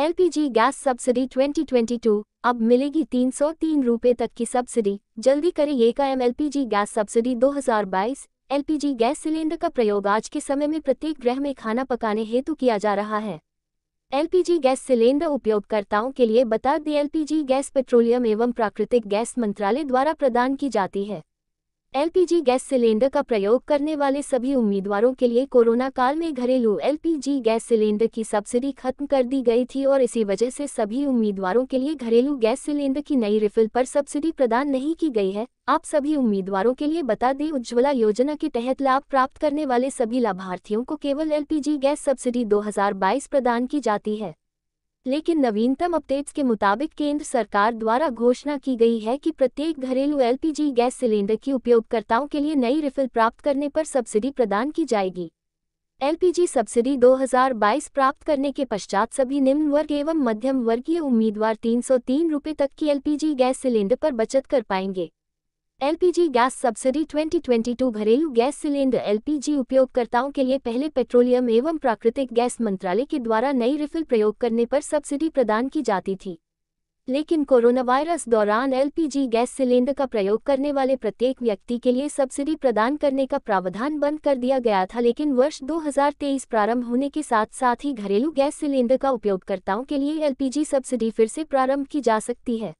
LPG gas subsidy 2022 अब मिलेगी तीन सौ तीन रूपए तक की सब्सिडी जल्दी करें ये का एम LPG gas subsidy 2022 LPG gas cylinder का प्रयोग आज के समय में प्रत्येक गृह में खाना पकाने हेतु किया जा रहा है एलपीजी गैस सिलेंडर उपयोगकर्ताओं के लिए बता दें एलपीजी गैस पेट्रोलियम एवं प्राकृतिक गैस मंत्रालय द्वारा प्रदान की जाती है एलपीजी गैस सिलेंडर का प्रयोग करने वाले सभी उम्मीदवारों के लिए कोरोना काल में घरेलू एलपीजी गैस सिलेंडर की सब्सिडी खत्म कर दी गई थी और इसी वजह से सभी उम्मीदवारों के लिए घरेलू गैस सिलेंडर की नई रिफिल पर सब्सिडी प्रदान नहीं की गई है आप सभी उम्मीदवारों के लिए बता दें उज्ज्वला योजना के तहत लाभ प्राप्त करने वाले सभी लाभार्थियों को केवल एल गैस सब्सिडी दो प्रदान की जाती है लेकिन नवीनतम अपडेट्स के मुताबिक केंद्र सरकार द्वारा घोषणा की गई है कि प्रत्येक घरेलू एलपीजी गैस सिलेंडर की उपयोगकर्ताओं के लिए नई रिफिल प्राप्त करने पर सब्सिडी प्रदान की जाएगी एलपीजी सब्सिडी 2022 प्राप्त करने के पश्चात सभी निम्न वर्ग एवं मध्यम वर्गीय उम्मीदवार तीन सौ तक की एलपीजी गैस सिलेंडर पर बचत कर पाएंगे एलपीजी गैस सब्सिडी 2022 घरेलू गैस सिलेंडर एलपीजी उपयोगकर्ताओं के लिए पहले पेट्रोलियम एवं प्राकृतिक गैस मंत्रालय के द्वारा नई रिफिल प्रयोग करने पर सब्सिडी प्रदान की जाती थी लेकिन कोरोना वायरस दौरान एलपीजी गैस सिलेंडर का प्रयोग करने वाले प्रत्येक व्यक्ति के लिए सब्सिडी प्रदान करने का प्रावधान बंद कर दिया गया था लेकिन वर्ष 2023 प्रारंभ होने के साथ साथ ही घरेलू गैस सिलेंडर का उपयोगकर्ताओं के लिए एलपीजी सब्सिडी फिर से प्रारंभ की जा सकती है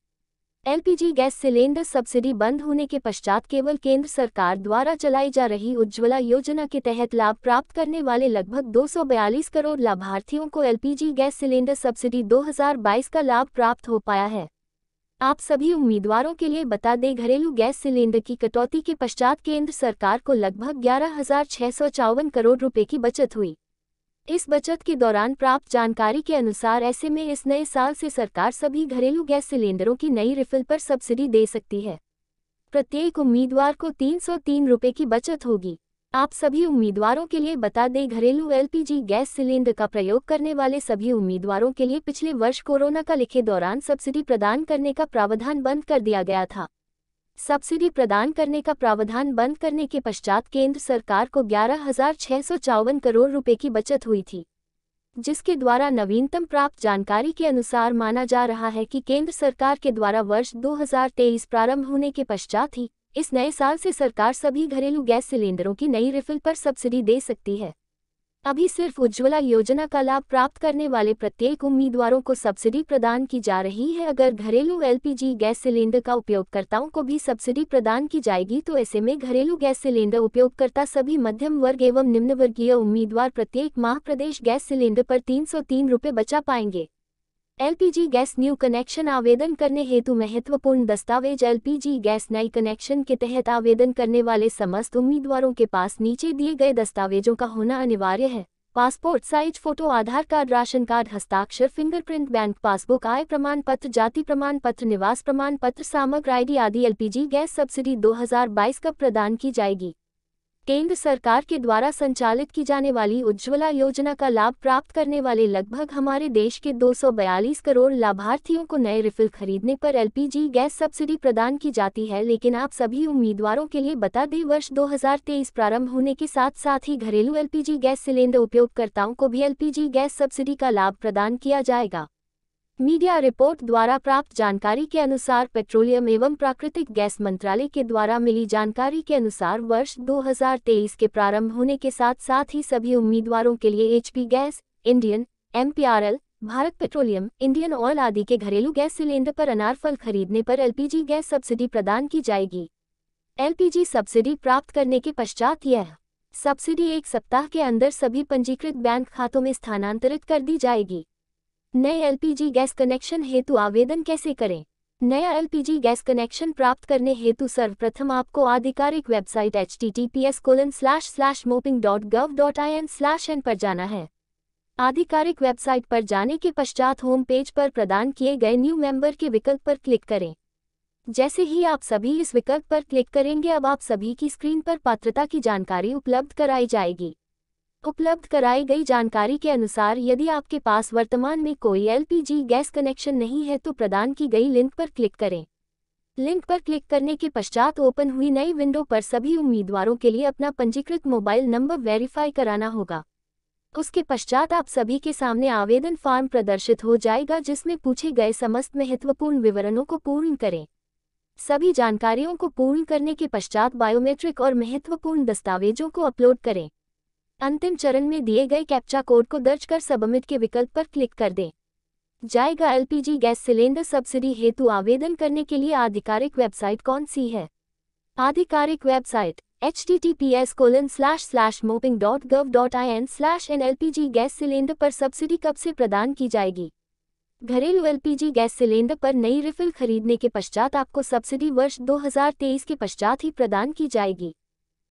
एलपीजी गैस सिलेंडर सब्सिडी बंद होने के पश्चात केवल केंद्र सरकार द्वारा चलाई जा रही उज्ज्वला योजना के तहत लाभ प्राप्त करने वाले लगभग 242 करोड़ लाभार्थियों को एलपीजी गैस सिलेंडर सब्सिडी 2022 का लाभ प्राप्त हो पाया है आप सभी उम्मीदवारों के लिए बता दें घरेलू गैस सिलेंडर की कटौती के पश्चात केंद्र सरकार को लगभग ग्यारह करोड़ रुपये की बचत हुई इस बचत के दौरान प्राप्त जानकारी के अनुसार ऐसे में इस नए साल से सरकार सभी घरेलू गैस सिलेंडरों की नई रिफिल पर सब्सिडी दे सकती है प्रत्येक उम्मीदवार को तीन सौ तीन रुपये की बचत होगी आप सभी उम्मीदवारों के लिए बता दें घरेलू एलपीजी गैस सिलेंडर का प्रयोग करने वाले सभी उम्मीदवारों के लिए पिछले वर्ष कोरोना का लिखे दौरान सब्सिडी प्रदान करने का प्रावधान बंद कर दिया गया था सब्सिडी प्रदान करने का प्रावधान बंद करने के पश्चात केंद्र सरकार को ग्यारह करोड़ रुपए की बचत हुई थी जिसके द्वारा नवीनतम प्राप्त जानकारी के अनुसार माना जा रहा है कि केंद्र सरकार के द्वारा वर्ष 2023 प्रारंभ होने के पश्चात ही इस नए साल से सरकार सभी घरेलू गैस सिलेंडरों की नई रिफिल पर सब्सिडी दे सकती है अभी सिर्फ उज्ज्वला योजना का लाभ प्राप्त करने वाले प्रत्येक उम्मीदवारों को सब्सिडी प्रदान की जा रही है अगर घरेलू एलपीजी गैस सिलेंडर का उपयोगकर्ताओं को भी सब्सिडी प्रदान की जाएगी तो ऐसे में घरेलू गैस सिलेंडर उपयोगकर्ता सभी मध्यम वर्ग एवं निम्नवर्गीय उम्मीदवार प्रत्येक माह प्रदेश गैस सिलेंडर पर तीन सौ तीन रुपये बचा पाएंगे एलपीजी गैस न्यू कनेक्शन आवेदन करने हेतु महत्वपूर्ण दस्तावेज एलपीजी गैस नई कनेक्शन के तहत आवेदन करने वाले समस्त उम्मीदवारों के पास नीचे दिए गए दस्तावेजों का होना अनिवार्य है passport size photo Aadhaar card ration card हस्ताक्षर फिंगरप्रिंट बैंक पासबुक आय प्रमाण पत्र जाति प्रमाण पत्र निवास प्रमाण पत्र सामग्री आईडी आदि एलपीजी गैस सब्सिडी 2022 का प्रदान की जाएगी केंद्र सरकार के द्वारा संचालित की जाने वाली उज्ज्वला योजना का लाभ प्राप्त करने वाले लगभग हमारे देश के 242 करोड़ लाभार्थियों को नए रिफिल खरीदने पर एलपीजी गैस सब्सिडी प्रदान की जाती है लेकिन आप सभी उम्मीदवारों के लिए बता दें वर्ष 2023 प्रारंभ होने के साथ साथ ही घरेलू एलपीजी गैस सिलेंडर उपयोगकर्ताओं को भी एलपीजी गैस सब्सिडी का लाभ प्रदान किया जाएगा मीडिया रिपोर्ट द्वारा प्राप्त जानकारी के अनुसार पेट्रोलियम एवं प्राकृतिक गैस मंत्रालय के द्वारा मिली जानकारी के अनुसार वर्ष 2023 के प्रारंभ होने के साथ साथ ही सभी उम्मीदवारों के लिए HP gas Indian MPRL Bharat petroleum Indian oil आदि के घरेलू गैस सिलेंडर पर अनार फल खरीदने पर एलपीजी गैस सब्सिडी प्रदान की जाएगी एलपीजी सब्सिडी प्राप्त करने के पश्चात यह सब्सिडी एक सप्ताह के अंदर सभी पंजीकृत बैंक खातों में स्थानांतरित कर दी जाएगी नए एलपीजी गैस कनेक्शन हेतु आवेदन कैसे करें नया एलपीजी गैस कनेक्शन प्राप्त करने हेतु सर्वप्रथम आपको आधिकारिक website h t t p s colon slash slash mopng dot gov dot i n slash n पर जाना है आधिकारिक वेबसाइट पर जाने के पश्चात होम पेज पर प्रदान किए गए न्यू मेंबर के विकल्प पर क्लिक करें जैसे ही आप सभी इस विकल्प पर क्लिक करेंगे अब आप सभी की स्क्रीन पर पात्रता की जानकारी उपलब्ध कराई जाएगी उपलब्ध कराई गई जानकारी के अनुसार यदि आपके पास वर्तमान में कोई एलपीजी गैस कनेक्शन नहीं है तो प्रदान की गई लिंक पर क्लिक करें लिंक पर क्लिक करने के पश्चात ओपन हुई नई विंडो पर सभी उम्मीदवारों के लिए अपना पंजीकृत मोबाइल नंबर वेरीफाई कराना होगा उसके पश्चात आप सभी के सामने आवेदन फॉर्म प्रदर्शित हो जाएगा जिसमें पूछे गए समस्त महत्वपूर्ण विवरणों को पूर्ण करें सभी जानकारियों को पूर्ण करने के पश्चात बायोमेट्रिक और महत्वपूर्ण दस्तावेजों को अपलोड करें अंतिम चरण में दिए गए कैप्चा कोड को दर्ज कर सबमिट के विकल्प पर क्लिक कर दें जाएगा एलपीजी गैस सिलेंडर सब्सिडी हेतु आवेदन करने के लिए आधिकारिक वेबसाइट कौन सी है आधिकारिक website h t t p s colon slash slash mopng dot gov dot i n slash n L P G gas cylinder पर सब्सिडी कब से प्रदान की जाएगी घरेलू L P G gas cylinder पर नई रिफिल खरीदने के पश्चात आपको सब्सिडी वर्ष 2023 के पश्चात ही प्रदान की जाएगी